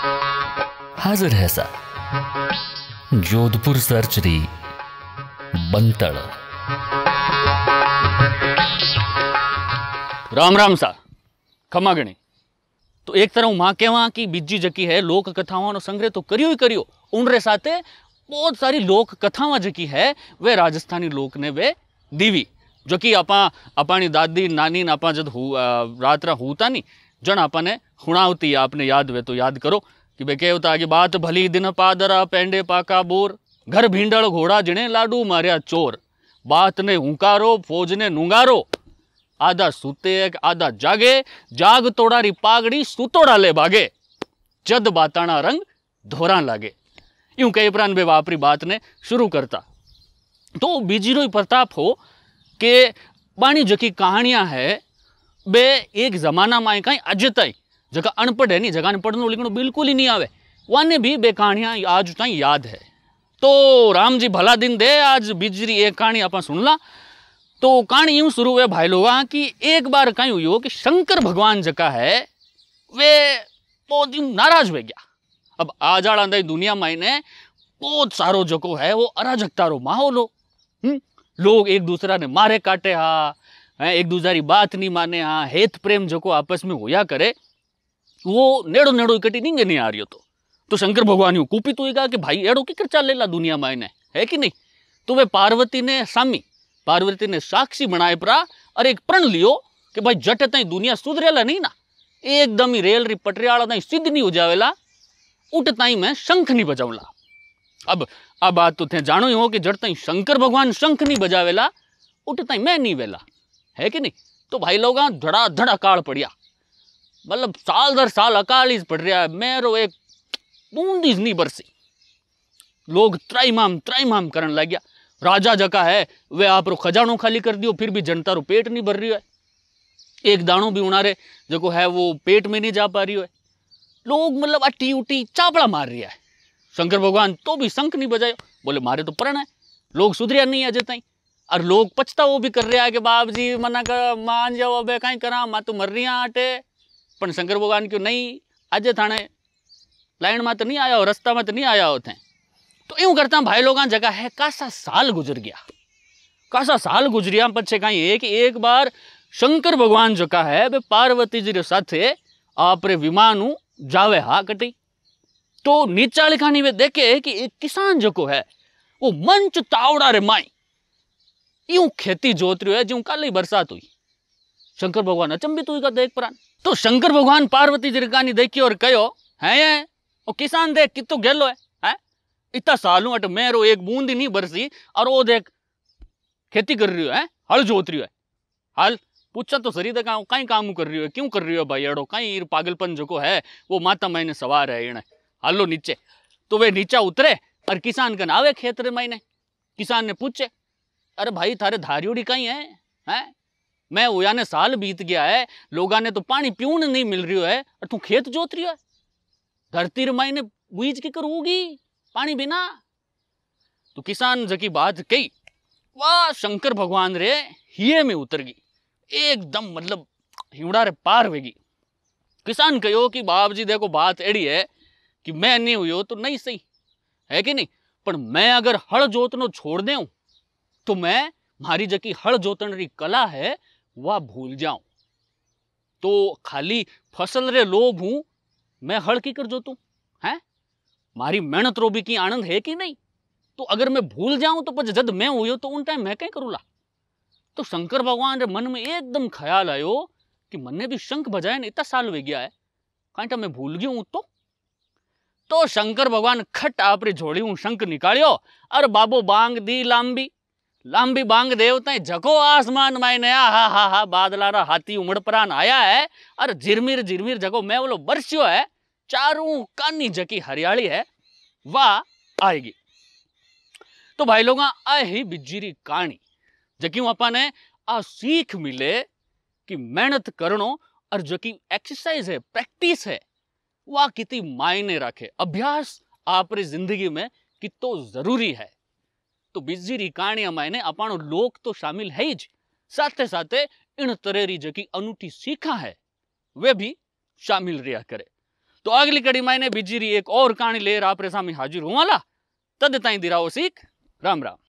हाजिर है सर जोधपुर सर्च री बंतड़ राम राम सर खमागणी तो एक तरह मां कहवा की बीजी जकी है लोक कथावा संग्रह तो करियो ही करियो उनरे साथे बहुत सारी लोक कथावा जकी है वे राजस्थानी लोक ने वे दीवी जो कि आप अपनी दादी नानी ने आप जब हु रात रा होता नहीं जन आपने हुणावती आपने याद वे तो याद करो कि भाई कहता कि बात भली दिन पादरा पेंडे पाका बोर घर भींडल घोड़ा जिने लाडू मारिया चोर बात ने हुकारो फौज ने नुंगारो आधा सूते एक आधा जागे जाग तोड़ारी पागड़ी सूतोड़ा ले भागे जद बाताना रंग धोरा लागे यूं कई प्राण बे वापरी बात ने शुरू करता तो बीजी रो प्रताप हो के बाणी जकी कहानियां है एक जमाना में कहीं अज तई जगह अनपढ़ है नहीं जगह अनपढ़ लिखना बिल्कुल ही नहीं आवे वन भी बे कहानियाँ आज तई याद है तो राम जी भला दिन दे आज बिजरी एक कहानी अपन सुन ला तो कहानी यूँ शुरू हुए भाई लोग कि एक बार कहीं हुई हो कि शंकर भगवान जका है वे बहुत ही नाराज हो गया अब आज आड़ा दुनिया में इन्हें बहुत सारो जको है वो अराजकता रो माहौल हो लोग एक दूसरा ने मारे काटे हा है एक दूजारी बात नहीं माने हाँ हेत प्रेम जो आपस में होया करे वो नेड़ो नेड़ो इकट्ठी नहीं नहीं आ रही तो तो शंकर भगवान कूपी तू तो हुएगा कि भाई एड़ो किकर चाल लेला दुनिया में इन्हें है कि नहीं तो वे पार्वती ने सामी पार्वती ने साक्षी बनाए परा और एक प्रण लियो कि भाई जट तई दुनिया सुधरेला नहीं ना एकदम ही रेल री पटरियाला तई सिद्ध नहीं हो जावेला उठ तई मैं शंख नहीं बजावला अब अब बात तो थे जानो ही हो कि जट तई शंकर भगवान शंख नहीं बजावेला उठ तई मैं नहीं वेला है कि नहीं तो भाई लोग धड़ाधड़ अकाल पड़िया मतलब साल दर साल अकाल ही पड़ रहा है मेरो एक बूंद नहीं बरसी लोग त्राईमाम त्राईमाम करने लग गया राजा जका है वे आप रो खजानो खाली कर दियो फिर भी जनता रो पेट नहीं भर रही है एक दाणो भी उनारे जो है वो पेट में नहीं जा पा रही है लोग मतलब अट्टी उटी चापड़ा मार रहा है शंकर भगवान तो भी शंख नहीं बजाए बोले मारे तो प्रण है लोग सुधरिया नहीं अजय तई और लोग पछता वो भी कर रहा है कि बाप जी मना कर मान जाओ अब कहीं करा मा तो मर रही आटे पर शंकर भगवान क्यों नहीं आज थाने लाइन में तो नहीं आया हो रास्ता में तो नहीं आया होते तो यूं करता भाई लोग जगह है कासा साल गुजर गया कासा साल गुजरिया पछे कहीं एक कि एक बार शंकर भगवान जो का है वे पार्वती जी साथ आप रे विमानू जावे हा कटी तो नीचा लिखानी में देखे कि एक किसान जो को है वो मंच तावड़ा रे माई यूं खेती जोत रही है जो कल ही बरसात हुई शंकर भगवान अचंबित हुई का देख प्राण तो शंकर भगवान पार्वती जिरकानी देखी और कहो है और किसान देख कितो गेलो है, है? इतना सालू अट मैं रो एक बूंद ही नहीं बरसी और वो देख खेती कर रही हो है हल जोत रही है हल पूछा तो सरी देखा कहीं काम कर रही हो क्यों कर रही हो भाई अड़ो कहीं पागलपन जो को है वो माता मैंने सवार है इन्हें हलो नीचे तो वे नीचा उतरे और किसान का नावे खेत मायने किसान ने पूछे अरे भाई थारे धारियोड़ी कहीं है हैं मैं ओया ने साल बीत गया है लोगा ने तो पानी पीऊन नहीं मिल रही है और तू खेत जोत रही है धरती रमाई ने बीज की करूगी पानी बिना तो किसान जकी बात कही वाह शंकर भगवान रे हिये में उतर गई एकदम मतलब हिवड़ा रे पार होगी किसान कहो कि बाप जी देखो बात एड़ी है कि मैं नहीं हुई हो तो नहीं सही है कि नहीं पर मैं अगर हड़ जोत छोड़ दे तो मैं मारी जकी हल હળ री कला है वह भूल जाऊं तो खाली फसल रे लोभ हूं मैं हल की कर जोतू है मारी मेहनत रोबी की आनंद है कि नहीं तो अगर मैं भूल जाऊं तो पर जद मैं हुई तो उन टाइम मैं कहीं करूला तो शंकर भगवान रे मन में एकदम ख्याल आयो कि मन ने भी शंख बजाए इतना साल हो गया है कहीं मैं भूल गया हूं तो तो शंकर भगवान खट आप झोड़ी हूं शंख निकालियो अरे बाबो बांग दी लांबी લાંબી બાંગ आसमान माई नया हा हा हा बादला रा हाथी उमड़ प्राण आया है હે झिरमिर झिरमिर ઝિરમીર मैं बोलो બરસ્યો है ચારું कानी જકી हरियाली है वाह आएगी तो भाई लोग आ ही कहानी जकी ने आ सीख मिले कि मेहनत करनो और जकी एक्सरसाइज है प्रैक्टिस है वह कितनी मायने रखे अभ्यास आप जिंदगी में कितो जरूरी है તો બીજી રીકાણીયામાં में આપણો लोक तो शामिल है ही साथ साथ इन તરેરી जकी अनूठी सीखा है वे भी शामिल रिया करे तो अगली कड़ी में इन्हें बिजरी एक और कहानी लेकर आप सामने हाजिर हूँ वाला तद ताई दिराओ सीख राम राम